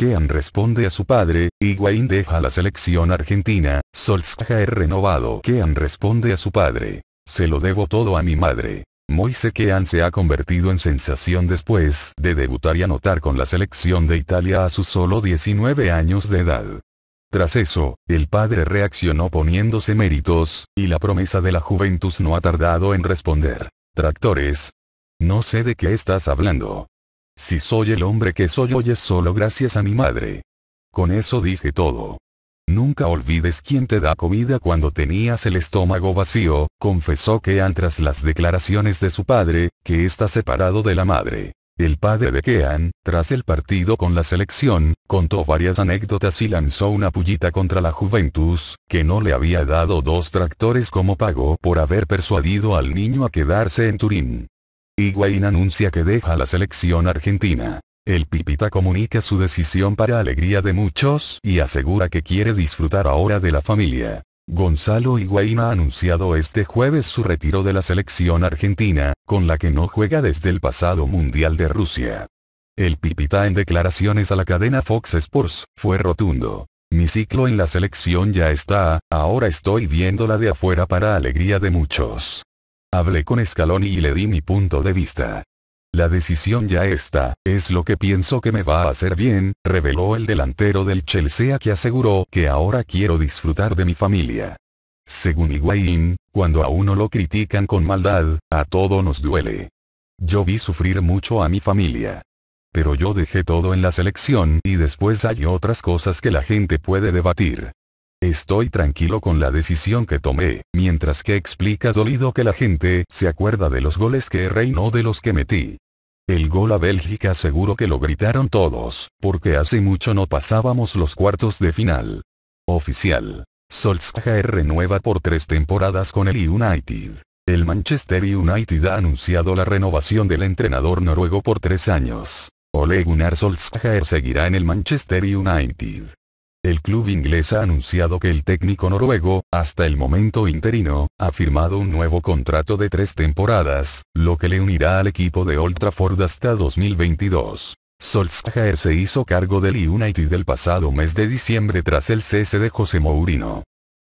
Kean responde a su padre, Higuaín deja la selección argentina, Solskjaer renovado. Kean responde a su padre. Se lo debo todo a mi madre. Moise Kean se ha convertido en sensación después de debutar y anotar con la selección de Italia a sus solo 19 años de edad. Tras eso, el padre reaccionó poniéndose méritos, y la promesa de la Juventus no ha tardado en responder. Tractores. No sé de qué estás hablando. Si soy el hombre que soy hoy es solo gracias a mi madre. Con eso dije todo. Nunca olvides quién te da comida cuando tenías el estómago vacío, confesó Kean tras las declaraciones de su padre, que está separado de la madre. El padre de Kean, tras el partido con la selección, contó varias anécdotas y lanzó una pullita contra la Juventus, que no le había dado dos tractores como pago por haber persuadido al niño a quedarse en Turín. Higuaín anuncia que deja la selección argentina. El Pipita comunica su decisión para alegría de muchos y asegura que quiere disfrutar ahora de la familia. Gonzalo Higuaín ha anunciado este jueves su retiro de la selección argentina, con la que no juega desde el pasado Mundial de Rusia. El Pipita en declaraciones a la cadena Fox Sports, fue rotundo. Mi ciclo en la selección ya está, ahora estoy viéndola de afuera para alegría de muchos. Hablé con Scaloni y le di mi punto de vista. La decisión ya está, es lo que pienso que me va a hacer bien, reveló el delantero del Chelsea que aseguró que ahora quiero disfrutar de mi familia. Según Higuaín, cuando a uno lo critican con maldad, a todo nos duele. Yo vi sufrir mucho a mi familia. Pero yo dejé todo en la selección y después hay otras cosas que la gente puede debatir. Estoy tranquilo con la decisión que tomé, mientras que explica dolido que la gente se acuerda de los goles que erré no de los que metí. El gol a Bélgica seguro que lo gritaron todos, porque hace mucho no pasábamos los cuartos de final. Oficial. Solskjaer renueva por tres temporadas con el United. El Manchester United ha anunciado la renovación del entrenador noruego por tres años. Ole Gunnar Solskjaer seguirá en el Manchester United. El club inglés ha anunciado que el técnico noruego, hasta el momento interino, ha firmado un nuevo contrato de tres temporadas, lo que le unirá al equipo de Old Trafford hasta 2022. Solskjaer se hizo cargo del United el pasado mes de diciembre tras el cese de José Mourinho.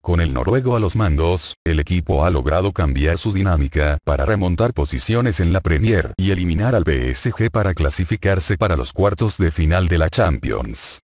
Con el noruego a los mandos, el equipo ha logrado cambiar su dinámica para remontar posiciones en la Premier y eliminar al PSG para clasificarse para los cuartos de final de la Champions.